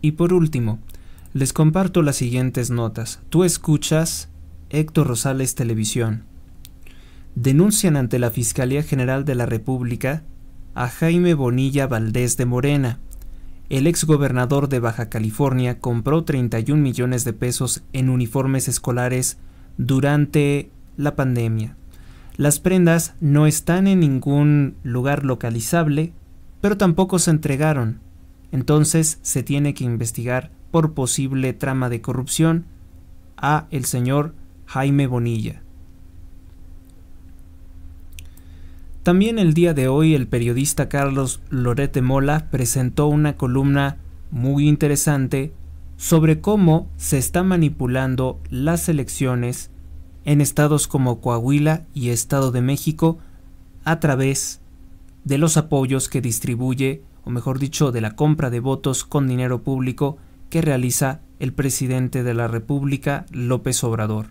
Y por último, les comparto las siguientes notas. Tú escuchas Héctor Rosales Televisión. Denuncian ante la Fiscalía General de la República a Jaime Bonilla Valdés de Morena. El exgobernador de Baja California compró 31 millones de pesos en uniformes escolares durante la pandemia. Las prendas no están en ningún lugar localizable, pero tampoco se entregaron. Entonces se tiene que investigar por posible trama de corrupción a el señor Jaime Bonilla. También el día de hoy el periodista Carlos Lorete Mola presentó una columna muy interesante sobre cómo se está manipulando las elecciones en estados como Coahuila y Estado de México a través de los apoyos que distribuye mejor dicho, de la compra de votos con dinero público que realiza el presidente de la República, López Obrador.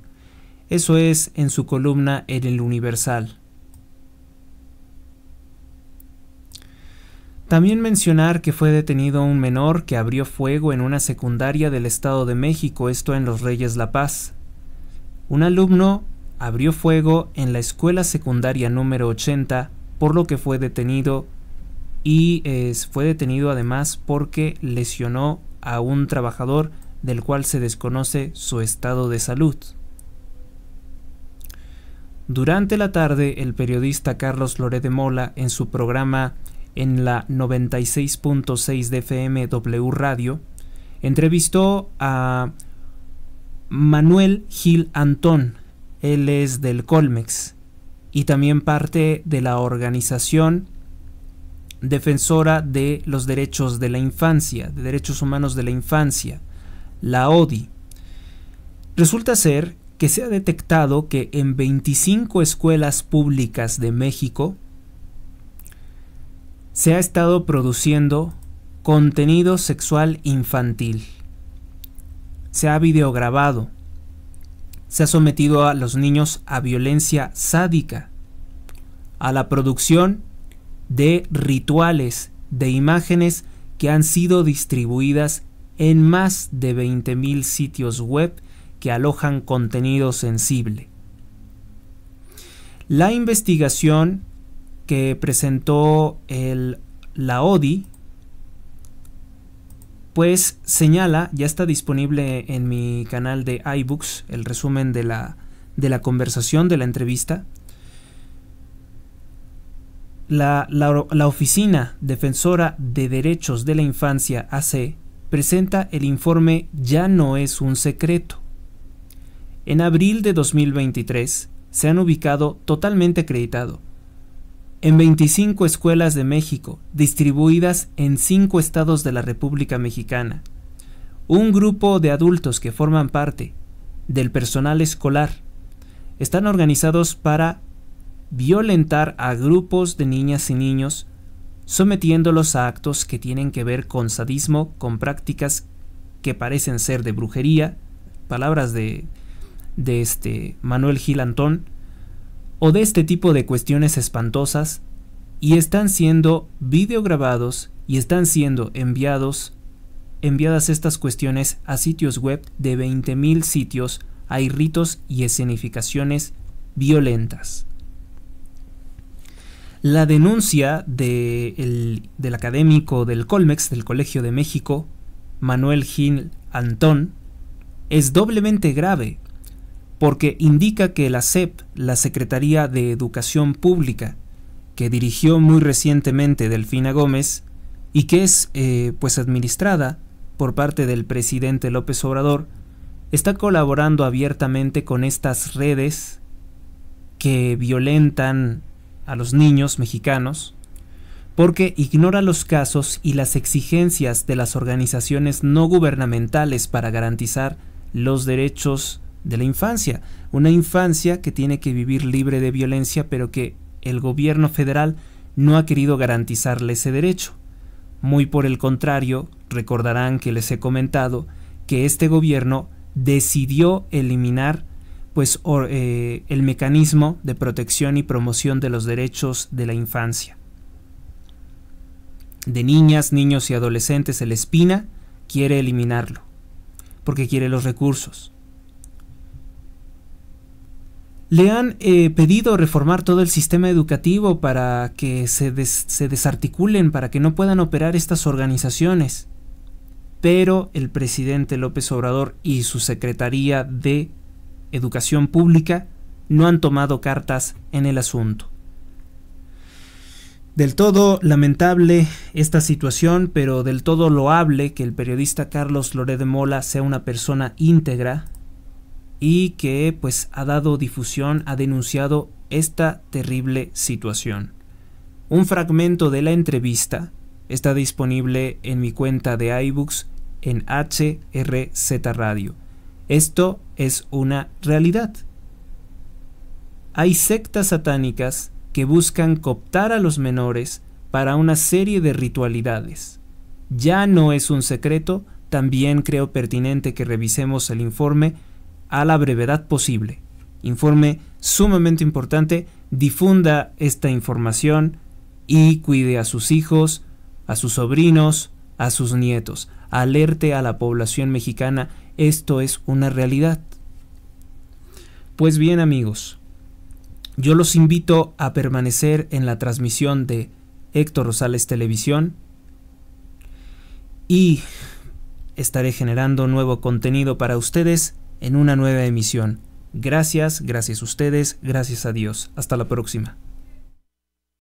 Eso es en su columna en el Universal. También mencionar que fue detenido un menor que abrió fuego en una secundaria del Estado de México, esto en Los Reyes La Paz. Un alumno abrió fuego en la escuela secundaria número 80, por lo que fue detenido y fue detenido además porque lesionó a un trabajador del cual se desconoce su estado de salud. Durante la tarde, el periodista Carlos Loré de Mola, en su programa en la 96.6 de W Radio, entrevistó a Manuel Gil Antón, él es del Colmex y también parte de la organización defensora de los derechos de la infancia, de derechos humanos de la infancia, la ODI. Resulta ser que se ha detectado que en 25 escuelas públicas de México se ha estado produciendo contenido sexual infantil. Se ha videograbado. Se ha sometido a los niños a violencia sádica, a la producción de rituales, de imágenes que han sido distribuidas en más de 20.000 sitios web que alojan contenido sensible. La investigación que presentó el, la ODI, pues señala, ya está disponible en mi canal de iBooks el resumen de la, de la conversación, de la entrevista, la, Oficina Defensora de Derechos de la Infancia, AC, presenta el informe Ya no es un secreto. En abril de 2023 se han ubicado totalmente acreditado en 25 escuelas de México, distribuidas en 5 estados de la República Mexicana. Un grupo de adultos que forman parte del personal escolar están organizados para violentar a grupos de niñas y niños, sometiéndolos a actos que tienen que ver con sadismo, con prácticas que parecen ser de brujería, palabras de, de este Manuel Gilantón o de este tipo de cuestiones espantosas, y están siendo videograbados y están siendo enviados enviadas estas cuestiones a sitios web de 20.000 sitios, hay ritos y escenificaciones violentas la denuncia del académico del Colmex, del Colegio de México, Manuel Gil Antón, es doblemente grave porque indica que la SEP, la Secretaría de Educación Pública, que dirigió muy recientemente Delfina Gómez y que es eh, pues administrada por parte del presidente López Obrador, está colaborando abiertamente con estas redes que violentan a los niños mexicanos, porque ignora los casos y las exigencias de las organizaciones no gubernamentales para garantizar los derechos de la infancia, una infancia que tiene que vivir libre de violencia, pero que el gobierno federal no ha querido garantizarle ese derecho. Muy por el contrario, recordarán que les he comentado que este gobierno decidió eliminar pues eh, el mecanismo de protección y promoción de los derechos de la infancia. De niñas, niños y adolescentes, el espina quiere eliminarlo, porque quiere los recursos. Le han eh, pedido reformar todo el sistema educativo para que se, se desarticulen, para que no puedan operar estas organizaciones. Pero el presidente López Obrador y su Secretaría de educación pública no han tomado cartas en el asunto. Del todo lamentable esta situación, pero del todo loable que el periodista Carlos Loré de Mola sea una persona íntegra y que pues ha dado difusión, ha denunciado esta terrible situación. Un fragmento de la entrevista está disponible en mi cuenta de iBooks en HRZ Radio. Esto es una realidad. Hay sectas satánicas que buscan cooptar a los menores para una serie de ritualidades. Ya no es un secreto, también creo pertinente que revisemos el informe a la brevedad posible. Informe sumamente importante, difunda esta información y cuide a sus hijos, a sus sobrinos, a sus nietos. Alerte a la población mexicana esto es una realidad. Pues bien amigos, yo los invito a permanecer en la transmisión de Héctor Rosales Televisión y estaré generando nuevo contenido para ustedes en una nueva emisión. Gracias, gracias a ustedes, gracias a Dios. Hasta la próxima.